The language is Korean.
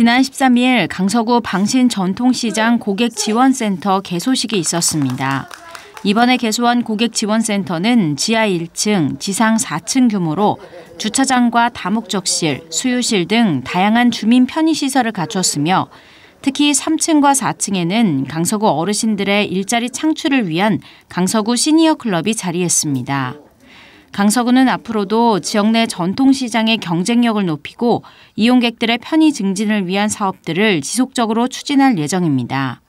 지난 13일 강서구 방신전통시장 고객지원센터 개소식이 있었습니다. 이번에 개소한 고객지원센터는 지하 1층, 지상 4층 규모로 주차장과 다목적실, 수유실 등 다양한 주민 편의시설을 갖췄으며 특히 3층과 4층에는 강서구 어르신들의 일자리 창출을 위한 강서구 시니어 클럽이 자리했습니다. 강서구는 앞으로도 지역 내 전통시장의 경쟁력을 높이고 이용객들의 편의 증진을 위한 사업들을 지속적으로 추진할 예정입니다.